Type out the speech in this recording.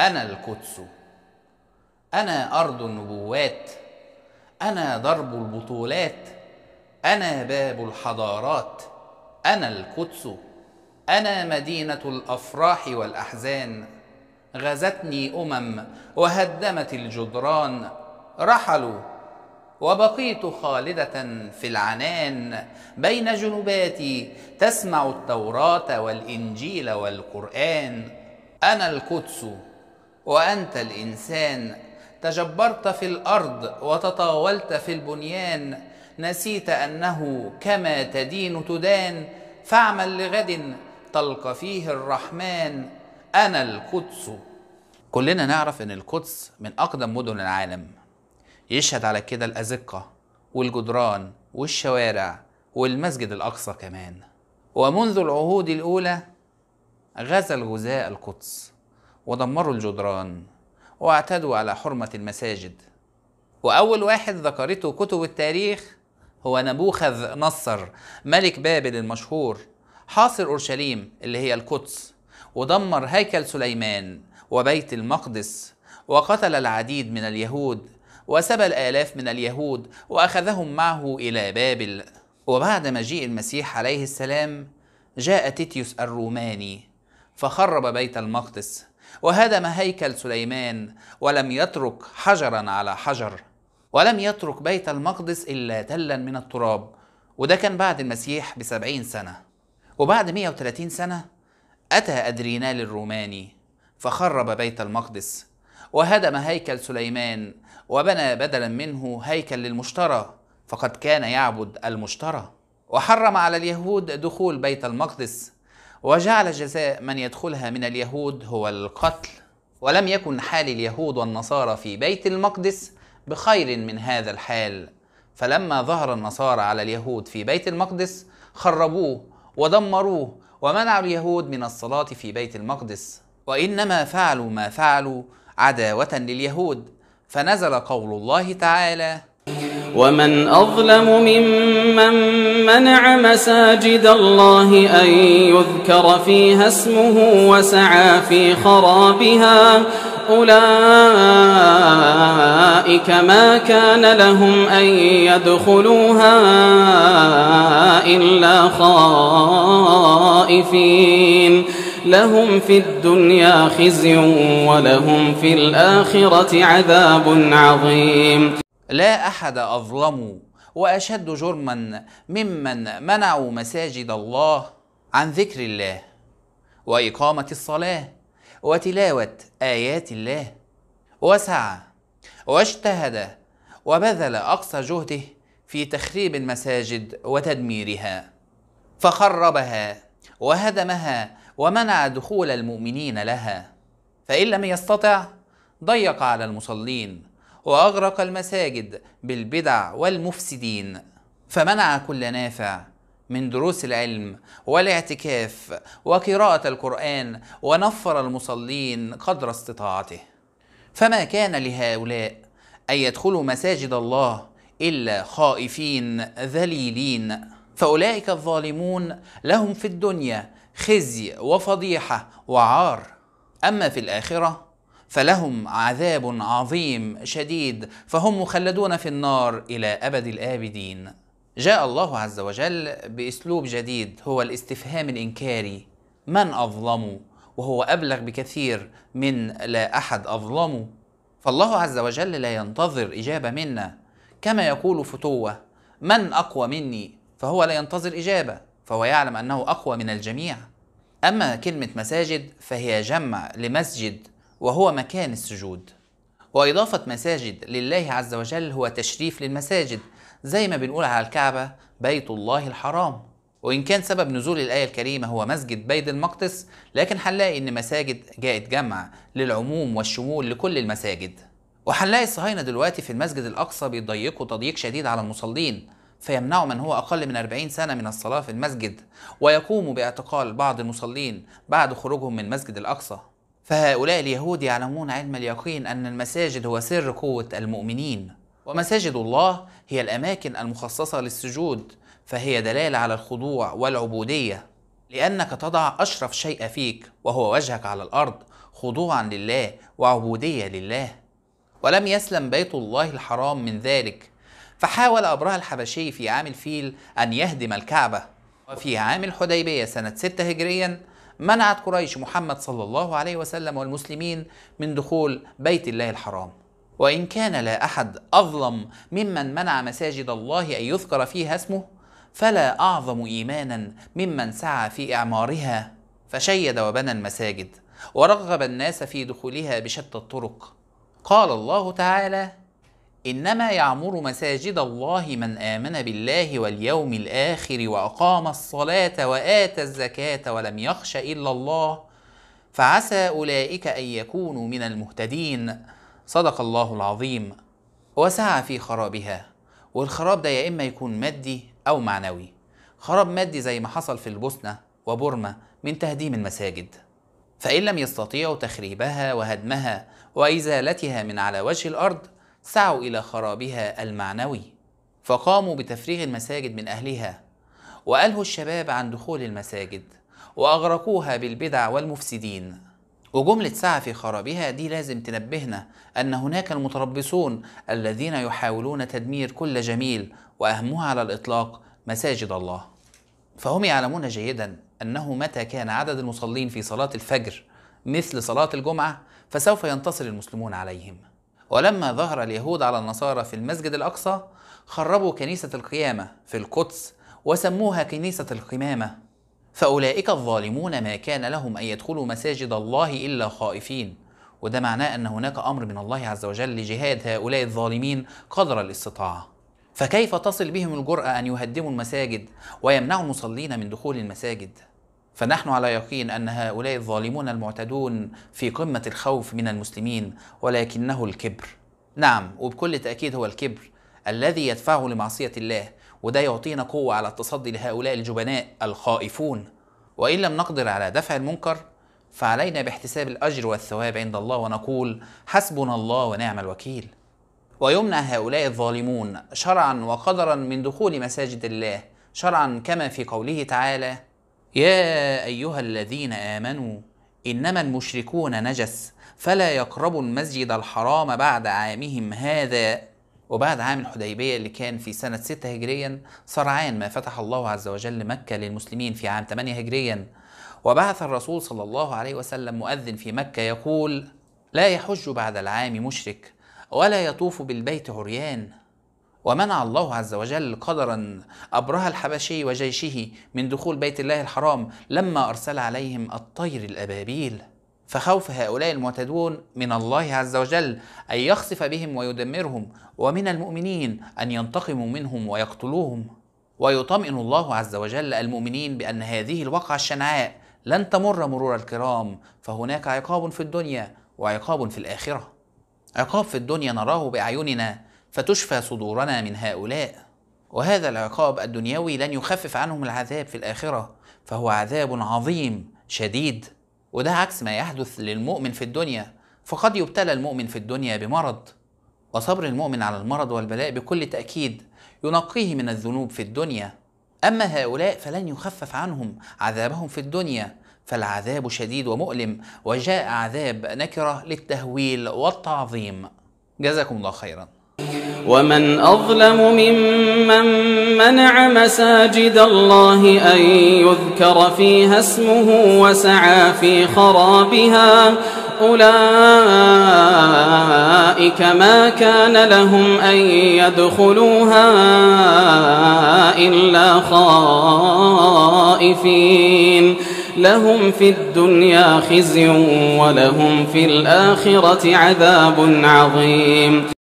أنا القدس أنا أرض النبوات أنا ضرب البطولات أنا باب الحضارات أنا القدس أنا مدينة الأفراح والأحزان غزتني أمم وهدمت الجدران رحلوا وبقيت خالدة في العنان بين جنباتي تسمع التوراة والإنجيل والقرآن أنا القدس وأنت الإنسان تجبرت في الأرض وتطاولت في البنيان نسيت أنه كما تدين تدان فاعمل لغد تلقى فيه الرحمن أنا القدس كلنا نعرف أن القدس من أقدم مدن العالم يشهد على كده الأزقة والجدران والشوارع والمسجد الأقصى كمان ومنذ العهود الأولى غزا الغزاة القدس ودمروا الجدران واعتدوا على حرمة المساجد وأول واحد ذكرته كتب التاريخ هو نبوخذ نصر ملك بابل المشهور حاصر أورشليم اللي هي القدس ودمر هيكل سليمان وبيت المقدس وقتل العديد من اليهود وسبى الآلاف من اليهود وأخذهم معه إلى بابل وبعد مجيء المسيح عليه السلام جاء تيتيوس الروماني فخرب بيت المقدس وهدم هيكل سليمان ولم يترك حجرا على حجر ولم يترك بيت المقدس إلا تلا من التراب وده كان بعد المسيح بسبعين سنة وبعد 130 سنة أتى أدرينال الروماني فخرب بيت المقدس وهدم هيكل سليمان وبنى بدلا منه هيكل للمشترى فقد كان يعبد المشترى وحرم على اليهود دخول بيت المقدس وجعل جزاء من يدخلها من اليهود هو القتل ولم يكن حال اليهود والنصارى في بيت المقدس بخير من هذا الحال فلما ظهر النصارى على اليهود في بيت المقدس خربوه ودمروه ومنعوا اليهود من الصلاة في بيت المقدس وإنما فعلوا ما فعلوا عداوة لليهود فنزل قول الله تعالى ومن أظلم ممن منع مساجد الله أن يذكر فيها اسمه وسعى في خرابها أولئك ما كان لهم أن يدخلوها إلا خائفين لهم في الدنيا خزي ولهم في الآخرة عذاب عظيم لا احد اظلم واشد جرما ممن منعوا مساجد الله عن ذكر الله واقامه الصلاه وتلاوه ايات الله وسعى واجتهد وبذل اقصى جهده في تخريب المساجد وتدميرها فخربها وهدمها ومنع دخول المؤمنين لها فان لم يستطع ضيق على المصلين وأغرق المساجد بالبدع والمفسدين فمنع كل نافع من دروس العلم والاعتكاف وقراءة القرآن ونفر المصلين قدر استطاعته فما كان لهؤلاء أن يدخلوا مساجد الله إلا خائفين ذليلين فأولئك الظالمون لهم في الدنيا خزي وفضيحة وعار أما في الآخرة فلهم عذاب عظيم شديد فهم مخلدون في النار الى ابد الابدين جاء الله عز وجل باسلوب جديد هو الاستفهام الانكاري من اظلم وهو ابلغ بكثير من لا احد اظلم فالله عز وجل لا ينتظر اجابه منا كما يقول فتوه من اقوى مني فهو لا ينتظر اجابه فهو يعلم انه اقوى من الجميع اما كلمه مساجد فهي جمع لمسجد وهو مكان السجود وإضافة مساجد لله عز وجل هو تشريف للمساجد زي ما بنقول على الكعبة بيت الله الحرام وإن كان سبب نزول الآية الكريمة هو مسجد بيت المقدس لكن هنلاقي إن مساجد جاءت جمع للعموم والشمول لكل المساجد وهنلاقي الصهاينة دلوقتي في المسجد الأقصى بيضيقوا تضييق شديد على المصلين فيمنعوا من هو أقل من 40 سنة من الصلاة في المسجد ويقوموا باعتقال بعض المصلين بعد خروجهم من مسجد الأقصى فهؤلاء اليهود يعلمون علم اليقين أن المساجد هو سر قوة المؤمنين ومساجد الله هي الأماكن المخصصة للسجود فهي دلالة على الخضوع والعبودية لأنك تضع أشرف شيء فيك وهو وجهك على الأرض خضوعا لله وعبودية لله ولم يسلم بيت الله الحرام من ذلك فحاول أبرهة الحبشي في عام الفيل أن يهدم الكعبة وفي عام الحديبية سنة 6 هجريا منعت قريش محمد صلى الله عليه وسلم والمسلمين من دخول بيت الله الحرام وإن كان لا أحد أظلم ممن منع مساجد الله أن يذكر فيها اسمه فلا أعظم إيمانا ممن سعى في إعمارها فشيد وبنى المساجد ورغب الناس في دخولها بشتى الطرق قال الله تعالى انما يعمر مساجد الله من امن بالله واليوم الاخر واقام الصلاه واتى الزكاه ولم يخش الا الله فعسى اولئك ان يكونوا من المهتدين صدق الله العظيم وسعى في خرابها والخراب ده يا اما يكون مادي او معنوي خراب مادي زي ما حصل في البوسنه وبورما من تهديم المساجد فان لم يستطيعوا تخريبها وهدمها وازالتها من على وجه الارض سعوا إلى خرابها المعنوي فقاموا بتفريغ المساجد من أهلها وألهوا الشباب عن دخول المساجد وأغرقوها بالبدع والمفسدين وجملة سعى في خرابها دي لازم تنبهنا أن هناك المتربصون الذين يحاولون تدمير كل جميل وأهمها على الإطلاق مساجد الله فهم يعلمون جيدا أنه متى كان عدد المصلين في صلاة الفجر مثل صلاة الجمعة فسوف ينتصر المسلمون عليهم ولما ظهر اليهود على النصارى في المسجد الأقصى خربوا كنيسة القيامة في القدس وسموها كنيسة القمامة فأولئك الظالمون ما كان لهم أن يدخلوا مساجد الله إلا خائفين وده معناه أن هناك أمر من الله عز وجل لجهاد هؤلاء الظالمين قدر الاستطاعة فكيف تصل بهم الجرأة أن يهدموا المساجد ويمنعوا المصلين من دخول المساجد؟ فنحن على يقين ان هؤلاء الظالمون المعتدون في قمه الخوف من المسلمين ولكنه الكبر. نعم وبكل تاكيد هو الكبر الذي يدفعه لمعصيه الله وده يعطينا قوه على التصدي لهؤلاء الجبناء الخائفون. وان لم نقدر على دفع المنكر فعلينا باحتساب الاجر والثواب عند الله ونقول حسبنا الله ونعم الوكيل. ويمنع هؤلاء الظالمون شرعا وقدرا من دخول مساجد الله شرعا كما في قوله تعالى يا ايها الذين امنوا انما المشركون نجس فلا يقربوا المسجد الحرام بعد عامهم هذا وبعد عام الحديبيه اللي كان في سنه 6 هجريا سرعان ما فتح الله عز وجل مكه للمسلمين في عام 8 هجريا وبعث الرسول صلى الله عليه وسلم مؤذن في مكه يقول لا يحج بعد العام مشرك ولا يطوف بالبيت عريان ومنع الله عز وجل قدرا أبرهة الحبشي وجيشه من دخول بيت الله الحرام لما أرسل عليهم الطير الأبابيل فخوف هؤلاء المعتدون من الله عز وجل أن يخسف بهم ويدمرهم ومن المؤمنين أن ينتقموا منهم ويقتلوهم ويطمئن الله عز وجل المؤمنين بأن هذه الوقعة الشنعاء لن تمر مرور الكرام فهناك عقاب في الدنيا وعقاب في الآخرة عقاب في الدنيا نراه بأعيننا فتشفى صدورنا من هؤلاء وهذا العقاب الدنيوي لن يخفف عنهم العذاب في الاخره فهو عذاب عظيم شديد وده عكس ما يحدث للمؤمن في الدنيا فقد يبتلى المؤمن في الدنيا بمرض وصبر المؤمن على المرض والبلاء بكل تاكيد ينقيه من الذنوب في الدنيا اما هؤلاء فلن يخفف عنهم عذابهم في الدنيا فالعذاب شديد ومؤلم وجاء عذاب نكره للتهويل والتعظيم جزاكم الله خيرا ومن أظلم ممن منع مساجد الله أن يذكر فيها اسمه وسعى في خرابها أولئك ما كان لهم أن يدخلوها إلا خائفين لهم في الدنيا خزي ولهم في الآخرة عذاب عظيم